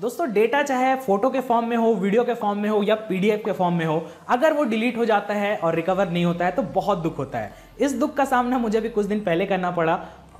दोस्तों डेटा चाहे फोटो के फॉर्म में हो वीडियो के फॉर्म में हो या पीडीएफ के फॉर्म में हो अगर वो डिलीट हो जाता है और रिकवर नहीं होता है तो बहुत दुख होता है इस दुख का सामना मुझे भी कुछ दिन पहले करना पड़ा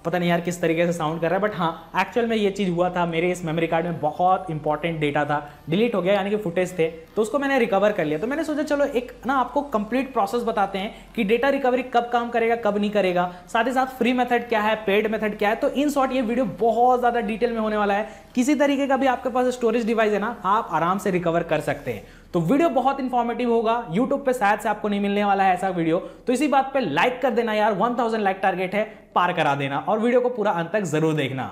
पता नहीं यार किस तरीके से साउंड कर रहा है बट हाँ एक्चुअल में ये चीज़ हुआ था मेरे इस मेमोरी कार्ड में बहुत इंपॉर्टेंट डेटा था डिलीट हो गया यानी कि फुटेज थे तो उसको मैंने रिकवर कर लिया तो मैंने सोचा चलो एक ना आपको कंप्लीट प्रोसेस बताते हैं कि डेटा रिकवरी कब काम करेगा कब नहीं करेगा साथ ही साथ फ्री मेथड क्या है पेड मेथड क्या है तो इन शॉर्ट ये वीडियो बहुत ज़्यादा डिटेल में होने वाला है किसी तरीके का भी आपके पास स्टोरेज डिवाइस है ना आप आराम से रिकवर कर सकते हैं तो वीडियो बहुत इंफॉर्मेटिव होगा यूट्यूब पे शायद से आपको नहीं मिलने वाला है ऐसा वीडियो तो इसी बात पे लाइक कर देना यार 1000 लाइक टारगेट है पार करा देना और वीडियो को पूरा अंत तक जरूर देखना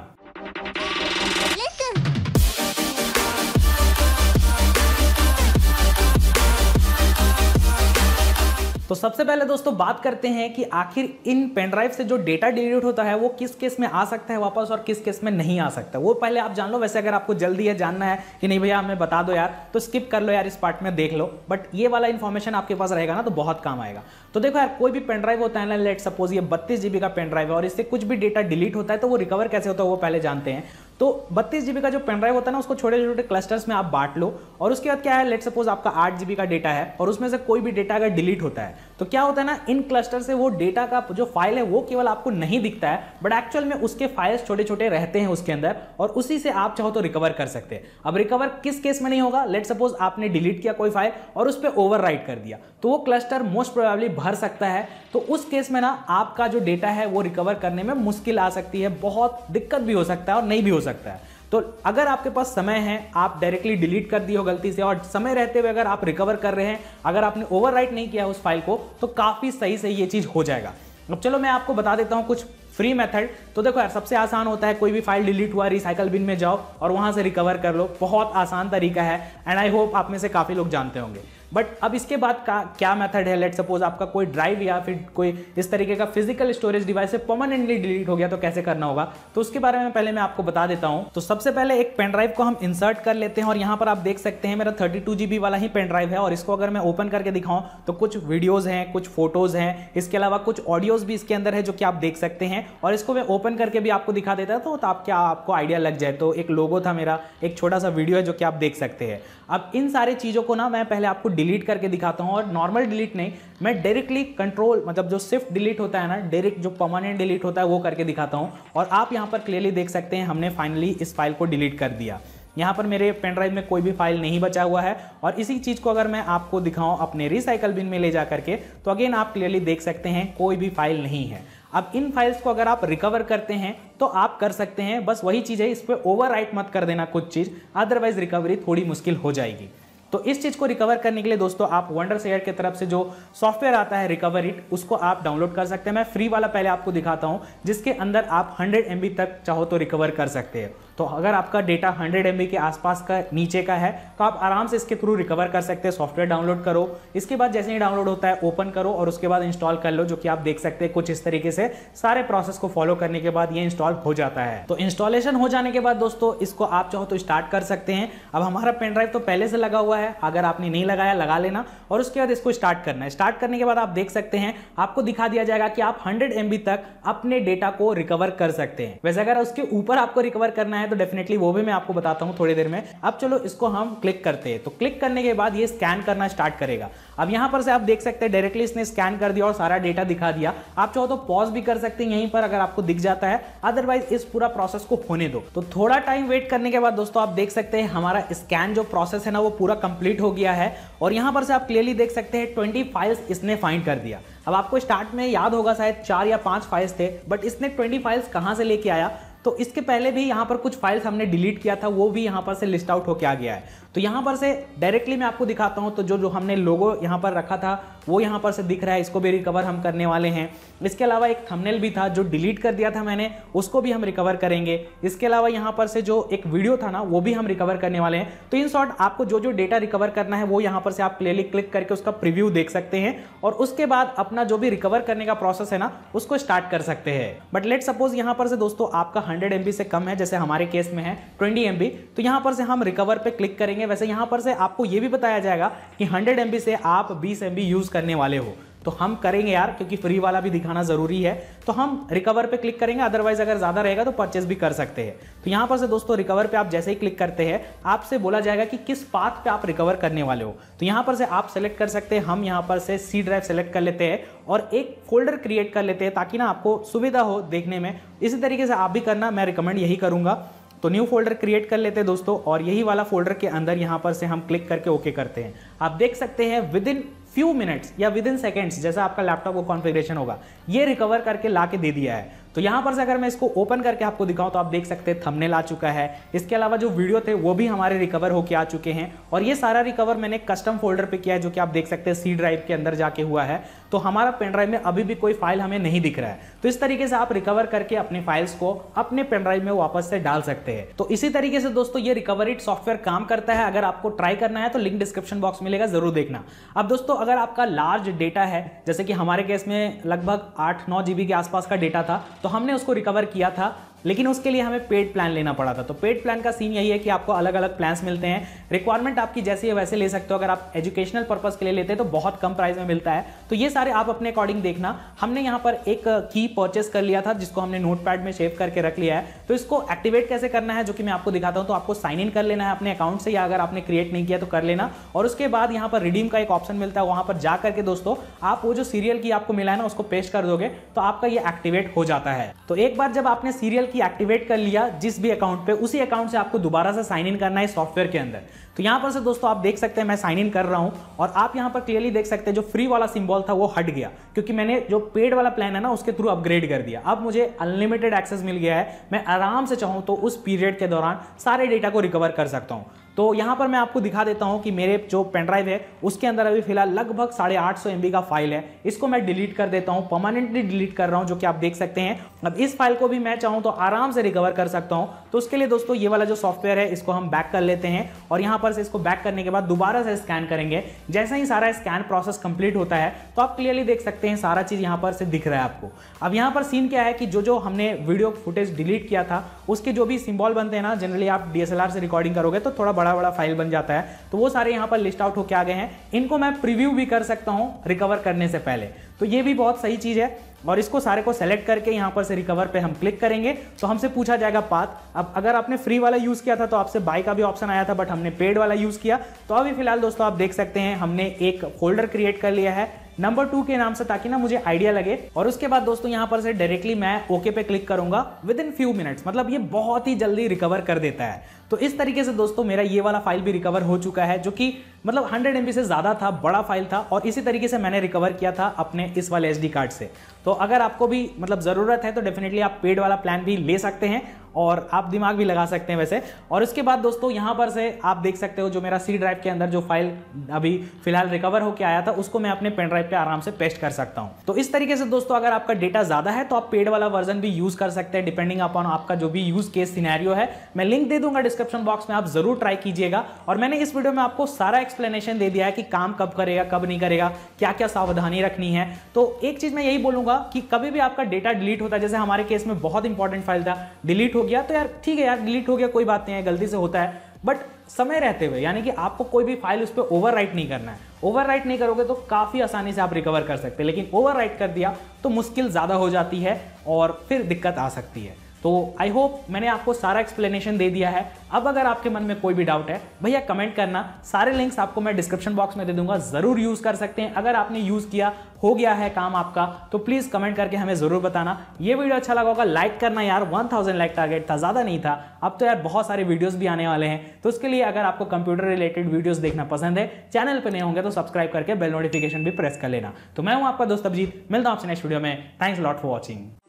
तो सबसे पहले दोस्तों बात करते हैं कि आखिर इन पेनड्राइव से जो डेटा डिलीट होता है वो किस केस में आ सकता है वापस और किस केस में नहीं आ सकता वो पहले आप जान लो वैसे अगर आपको जल्दी है जानना है कि नहीं भैया हमें बता दो यार तो स्किप कर लो यार इस पार्ट में देख लो बट ये वाला इन्फॉर्मेशन आपके पास रहेगा ना तो बहुत काम आएगा तो देखो यार कोई भी पेनड्राइव होता है ना लेट सपोज ये बत्तीस जीबी का पेनड्राइव है और इससे कुछ भी डेटा डिलीट होता है तो वो रिकवर कैसे होता है वो पहले जानते हैं तो बत्तीस जीबी का जो पेनड्राइव होता है ना उसको छोटे छोटे क्लस्टर्स में आप बांट लो और उसके बाद क्या है लेट सपोज आपका आठ जीबी का डेटा है और उसमें से कोई भी डेटा अगर डिलीट होता है तो क्या होता है ना इन क्लस्टर से वो डेटा का जो फाइल है वो केवल आपको नहीं दिखता है बट एक्चुअल में उसके फाइल्स छोटे छोटे रहते हैं उसके अंदर और उसी से आप चाहो तो रिकवर कर सकते हैं अब रिकवर किस केस में नहीं होगा लेट सपोज आपने डिलीट किया कोई फाइल और उस पर ओवर कर दिया तो वो क्लस्टर मोस्ट प्रोबेबली भर सकता है तो उस केस में ना आपका जो डेटा है वो रिकवर करने में मुश्किल आ सकती है बहुत दिक्कत भी हो सकता है और नहीं भी हो सकता है तो अगर आपके पास समय है आप डायरेक्टली डिलीट कर दिए हो गलती से और समय रहते हुए अगर आप रिकवर कर रहे हैं अगर आपने ओवरराइट नहीं किया उस फाइल को तो काफ़ी सही से ये चीज़ हो जाएगा अब चलो मैं आपको बता देता हूं कुछ फ्री मेथड तो देखो यार सबसे आसान होता है कोई भी फाइल डिलीट हुआ रिसाइकल बिन में जाओ और वहां से रिकवर कर लो बहुत आसान तरीका है एंड आई होप आप में से काफ़ी लोग जानते होंगे बट अब इसके बाद का क्या मेथड है लेट सपोज आपका कोई ड्राइव या फिर कोई इस तरीके का फिजिकल स्टोरेज डिवाइस है परमानेंटली डिलीट हो गया तो कैसे करना होगा तो उसके बारे में पहले मैं आपको बता देता हूं तो सबसे पहले एक पेन ड्राइव को हम इंसर्ट कर लेते हैं और यहाँ पर आप देख सकते हैं मेरा थर्टी टू जीबी वाला ही पेन ड्राइव है और इसको अगर मैं ओपन करके दिखाऊं तो कुछ वीडियोज हैं कुछ फोटोज हैं इसके अलावा कुछ ऑडियोज भी इसके अंदर है जो कि आप देख सकते हैं और इसको मैं ओपन करके भी आपको दिखा देता तो, तो आप क्या आपको आइडिया लग जाए तो एक लोगो था मेरा एक छोटा सा वीडियो है जो कि आप देख सकते हैं अब इन सारी चीज़ों को ना मैं पहले आपको डिलीट करके दिखाता हूँ और नॉर्मल डिलीट नहीं मैं डायरेक्टली कंट्रोल मतलब जो सिर्फ डिलीट होता है ना डायरेक्ट जो परमानेंट डिलीट होता है वो करके दिखाता हूँ और आप यहाँ पर क्लियरली देख सकते हैं हमने फाइनली इस फाइल को डिलीट कर दिया यहाँ पर मेरे पेन ड्राइव में कोई भी फाइल नहीं बचा हुआ है और इसी चीज़ को अगर मैं आपको दिखाऊं अपने रिसाइकल बिन में ले जा करके तो अगेन आप क्लियरली देख सकते हैं कोई भी फाइल नहीं है अब इन फाइल्स को अगर आप रिकवर करते हैं तो आप कर सकते हैं बस वही चीज़ है इस पर ओवर मत कर देना कुछ चीज़ अदरवाइज रिकवरी थोड़ी मुश्किल हो जाएगी तो इस चीज़ को रिकवर करने के लिए दोस्तों आप वंडर शेयर की तरफ से जो सॉफ्टवेयर आता है रिकवर इट उसको आप डाउनलोड कर सकते हैं मैं फ्री वाला पहले आपको दिखाता हूं जिसके अंदर आप हंड्रेड एम तक चाहो तो रिकवर कर सकते हैं तो अगर आपका डेटा हंड्रेड एम के आसपास का नीचे का है तो आप आराम से इसके थ्रू रिकवर कर सकते हैं सॉफ्टवेयर डाउनलोड करो इसके बाद जैसे ही डाउनलोड होता है ओपन करो और उसके बाद इंस्टॉल कर लो जो कि आप देख सकते हैं कुछ इस तरीके से सारे प्रोसेस को फॉलो करने के बाद ये इंस्टॉल हो जाता है तो इंस्टॉलेशन हो जाने के बाद दोस्तों इसको आप चाहो तो स्टार्ट कर सकते हैं अब हमारा पेनड्राइव तो पहले से लगा हुआ है अगर आपने नहीं लगाया लगा लेना और उसके बाद इसको स्टार्ट करना है स्टार्ट करने के बाद आप देख सकते हैं आपको दिखा दिया जाएगा कि आप हंड्रेड एम तक अपने डेटा को रिकवर कर सकते हैं वैसे अगर उसके ऊपर आपको रिकवर करना है है तो डेफिनेटली वो भी मैं आपको बताता हूँ थोड़ी देर में अब चलो इसको हम क्लिक करते हैं तो क्लिक करने के बाद ये स्कैन करना स्टार्ट करेगा अब यहाँ पर से आप देख सकते हैं डायरेक्टली इसने स्कैन कर दिया और सारा डेटा दिखा दिया आप चाहो तो पॉज भी कर सकते हैं यहीं पर अगर आपको दिख जाता है अदरवाइज इस पूरा प्रोसेस को होने दो तो थोड़ा टाइम वेट करने के बाद दोस्तों आप देख सकते हैं हमारा स्कैन जो प्रोसेस है ना वो पूरा कंप्लीट हो गया है और यहाँ पर से आप क्लियरली देख सकते हैं ट्वेंटी फाइल्स इसने फाइंड कर दिया अब आपको स्टार्ट में याद होगा शायद चार या पांच फाइल्स थे बट इसने ट्वेंटी फाइल्स कहाँ से लेके आया तो इसके पहले भी यहाँ पर कुछ फाइल्स हमने डिलीट किया था वो भी यहाँ पर से लिस्ट आउट होकर आ गया है तो यहाँ पर से डायरेक्टली मैं आपको दिखाता हूँ तो जो जो हमने लोगो यहाँ पर रखा था वो यहाँ पर से दिख रहा है इसको भी रिकवर हम करने वाले हैं इसके अलावा एक थंबनेल भी था जो डिलीट कर दिया था मैंने उसको भी हम रिकवर करेंगे इसके अलावा यहाँ पर से जो एक वीडियो था ना वो भी हम रिकवर करने वाले हैं तो इन शॉर्ट आपको जो जो डेटा रिकवर करना है वो यहाँ पर से आप क्लियरली क्लिक करके उसका प्रिव्यू देख सकते हैं और उसके बाद अपना जो भी रिकवर करने का प्रोसेस है ना उसको स्टार्ट कर सकते हैं बट लेट सपोज यहाँ पर से दोस्तों आपका हंड्रेड एम से कम है जैसे हमारे केस में है ट्वेंटी एम तो यहाँ पर से हम रिकवर पर क्लिक करेंगे करेंगे वैसे यहाँ पर से आपको ये भी बताया जाएगा कि हंड्रेड एम से आप बीस एम यूज़ करने वाले हो तो हम करेंगे यार क्योंकि फ्री वाला भी दिखाना ज़रूरी है तो हम रिकवर पे क्लिक करेंगे अदरवाइज अगर ज़्यादा रहेगा तो परचेज भी कर सकते हैं तो यहाँ पर से दोस्तों रिकवर पे आप जैसे ही क्लिक करते हैं आपसे बोला जाएगा कि किस पाथ पे आप रिकवर करने वाले हो तो यहाँ पर से आप सेलेक्ट कर सकते हैं हम यहाँ पर से सी ड्राइव सेलेक्ट कर लेते हैं और एक फोल्डर क्रिएट कर लेते हैं ताकि ना आपको सुविधा हो देखने में इसी तरीके से आप भी करना मैं रिकमेंड यही करूँगा तो न्यू फोल्डर क्रिएट कर लेते हैं दोस्तों और यही वाला फोल्डर के अंदर यहाँ पर से हम क्लिक करके ओके okay करते हैं आप देख सकते हैं विद इन फ्यू मिनट्स या विद इन सेकेंड्स जैसा आपका लैपटॉप को कॉन्फ़िगरेशन होगा ये रिकवर करके ला के दे दिया है तो यहाँ पर से अगर मैं इसको ओपन करके आपको दिखाऊं तो आप देख सकते हैं थंबनेल आ चुका है इसके अलावा जो वीडियो थे वो भी हमारे रिकवर होके आ चुके हैं और ये सारा रिकवर मैंने कस्टम फोल्डर पर किया है जो कि आप देख सकते हैं सी ड्राइव के अंदर जाके हुआ है तो हमारा पेनड्राइव में अभी भी कोई फाइल हमें नहीं दिख रहा है तो इस तरीके से आप रिकवर करके अपने फाइल्स को अपने पेनड्राइव में वापस से डाल सकते हैं तो इसी तरीके से दोस्तों ये रिकवरी सॉफ्टवेयर काम करता है अगर आपको ट्राई करना है तो लिंक डिस्क्रिप्शन बॉक्स मिलेगा जरूर देखना अब दोस्तों अगर आपका लार्ज डेटा है जैसे कि हमारे केस में लगभग आठ नौ जीबी के आसपास का डेटा था तो हमने उसको रिकवर किया था लेकिन उसके लिए हमें पेड प्लान लेना पड़ा था तो पेड प्लान का सीन यही है कि आपको अलग अलग प्लान्स मिलते हैं रिक्वायरमेंट आपकी जैसी है वैसे ले सकते हो अगर आप एजुकेशनल पर्पज़ के लिए लेते हैं तो बहुत कम प्राइस में मिलता है तो ये सारे आप अपने अकॉर्डिंग देखना हमने यहाँ पर एक की परचेस कर लिया था जिसको हमने नोट में सेव करके रख लिया है तो इसको एक्टिवेट कैसे करना है जो कि मैं आपको दिखाता हूँ तो आपको साइन इन कर लेना है अपने अकाउंट से या अगर आपने क्रिएट नहीं किया तो कर लेना और उसके बाद यहाँ पर रिडीम का एक ऑप्शन मिलता है वहाँ पर जा करके दोस्तों आप वो जो सीरियल की आपको मिला है ना उसको पेस्ट कर दोगे तो आपका ये एक्टिवेट हो जाता है तो एक बार जब आपने सीरियल कि एक्टिवेट कर लिया जिस भी अकाउंट पे उसी अकाउंट से आपको दोबारा से साइन इन करना है सॉफ्टवेयर के अंदर तो यहाँ पर से दोस्तों आप देख सकते हैं मैं साइन इन कर रहा हूँ और आप यहाँ पर क्लियरली देख सकते हैं जो फ्री वाला सिम्बॉल था वो हट गया क्योंकि मैंने जो पेड वाला प्लान है ना उसके थ्रू अपग्रेड कर दिया अब मुझे अनलिमिटेड एक्सेस मिल गया है मैं आराम से चाहूँ तो उस पीरियड के दौरान सारे डेटा को रिकवर कर सकता हूँ तो यहाँ पर मैं आपको दिखा देता हूँ कि मेरे जो पेनड्राइव है उसके अंदर अभी फिलहाल लगभग साढ़े आठ सौ एम का फाइल है इसको मैं डिलीट कर देता हूँ परमानेंटली डिलीट कर रहा हूँ जो कि आप देख सकते हैं अब इस फाइल को भी मैं चाहूँ तो आराम से रिकवर कर सकता हूँ तो उसके लिए दोस्तों ये वाला जो सॉफ्टवेयर है इसको हम बैक कर लेते हैं और यहाँ पर से इसको बैक करने के बाद दोबारा से स्कैन करेंगे जैसे ही सारा स्कैन प्रोसेस कंप्लीट होता है तो आप क्लियरली देख सकते हैं सारा चीज़ यहाँ पर से दिख रहा है आपको अब यहाँ पर सीन क्या है कि जो जो हमने वीडियो फुटेज डिलीट किया था उसके जो भी सिम्बॉल बनते हैं ना जनरली आप डी से रिकॉर्डिंग करोगे तो थोड़ा बड़ा बड़ा फाइल बन जाता है तो वो सारे यहाँ पर लिस्ट आउट होकर आ गए हैं इनको मैं प्रिव्यू भी कर सकता हूँ रिकवर करने से पहले तो ये भी बहुत सही चीज़ है और इसको सारे को सेलेक्ट करके यहाँ पर से रिकवर पे हम क्लिक करेंगे तो हमसे पूछा जाएगा पाथ अब अगर आपने फ्री वाला यूज़ किया था तो आपसे बाय का भी ऑप्शन आया था बट हमने पेड वाला यूज़ किया तो अभी फिलहाल दोस्तों आप देख सकते हैं हमने एक फोल्डर क्रिएट कर लिया है नंबर टू के नाम से ताकि ना मुझे आइडिया लगे और उसके बाद दोस्तों यहाँ पर से डायरेक्टली मैं ओके पे क्लिक करूंगा विद इन फ्यू मिनट्स मतलब ये बहुत ही जल्दी रिकवर कर देता है तो इस तरीके से दोस्तों मेरा ये वाला फाइल भी रिकवर हो चुका है जो कि मतलब 100 एम से ज़्यादा था बड़ा फाइल था और इसी तरीके से मैंने रिकवर किया था अपने इस वाले एस कार्ड से तो तो अगर आपको भी मतलब ज़रूरत है तो डेफिनेटली आप पेड वाला प्लान भी ले सकते हैं और आप दिमाग भी लगा सकते हैं वैसे और उसके बाद दोस्तों यहाँ पर से आप देख सकते हो जो मेरा सी ड्राइव के अंदर जो फाइल अभी फिलहाल रिकवर होकर आया था उसको मैं अपने पेन ड्राइव पर आराम से पेस्ट कर सकता हूँ तो इस तरीके से दोस्तों अगर आपका डेटा ज़्यादा है तो आप पेड वाला वर्जन भी यूज़ कर सकते हैं डिपेंडिंग अपॉन आपका जो भी यूज़ केस सिनेरियो है मैं लिंक दे दूंगा डिस्क्रिप्शन बॉक्स में आप ज़रूर ट्राई कीजिएगा और मैंने इस वीडियो में आपको सारा एक्सप्लेनेशन दे दिया है कि काम कब करेगा कब नहीं करेगा क्या क्या सावधानी रखनी है तो एक चीज़ मैं यही बोलूँगा कि कभी भी आपका डेटा डिलीट होता है जैसे हमारे केस में बहुत इंपॉर्टेंट फाइल था डिलीट हो गया तो यार ठीक है यार डिलीट हो गया कोई बात नहीं है गलती से होता है बट समय रहते हुए यानी कि आपको कोई भी फाइल उस पर ओवर नहीं करना है ओवर नहीं करोगे तो काफ़ी आसानी से आप रिकवर कर सकते हैं लेकिन ओवर कर दिया तो मुश्किल ज़्यादा हो जाती है और फिर दिक्कत आ सकती है तो आई होप मैंने आपको सारा एक्सप्लेनेशन दे दिया है अब अगर आपके मन में कोई भी डाउट है भैया कमेंट करना सारे लिंक्स आपको मैं डिस्क्रिप्शन बॉक्स में दे दूंगा ज़रूर यूज़ कर सकते हैं अगर आपने यूज़ किया हो गया है काम आपका तो प्लीज़ कमेंट करके हमें ज़रूर बताना ये वीडियो अच्छा लगा होगा लाइक करना यार 1000 लाइक टारगेट था ज़्यादा नहीं था अब तो यार बहुत सारे वीडियोज़ भी आने वाले हैं तो उसके लिए अगर आपको कंप्यूटर रिलेटेड वीडियोज़ देखना पसंद है चैनल पर नहीं होंगे तो सब्सक्राइब करके बेल नोटिफिकेशन भी प्रेस कर लेना तो मैं हूँ आपका दोस्त अभिजीत मिलता हूँ आपसे नेक्स्ट वीडियो में थैंक्स लॉट फॉर वॉचिंग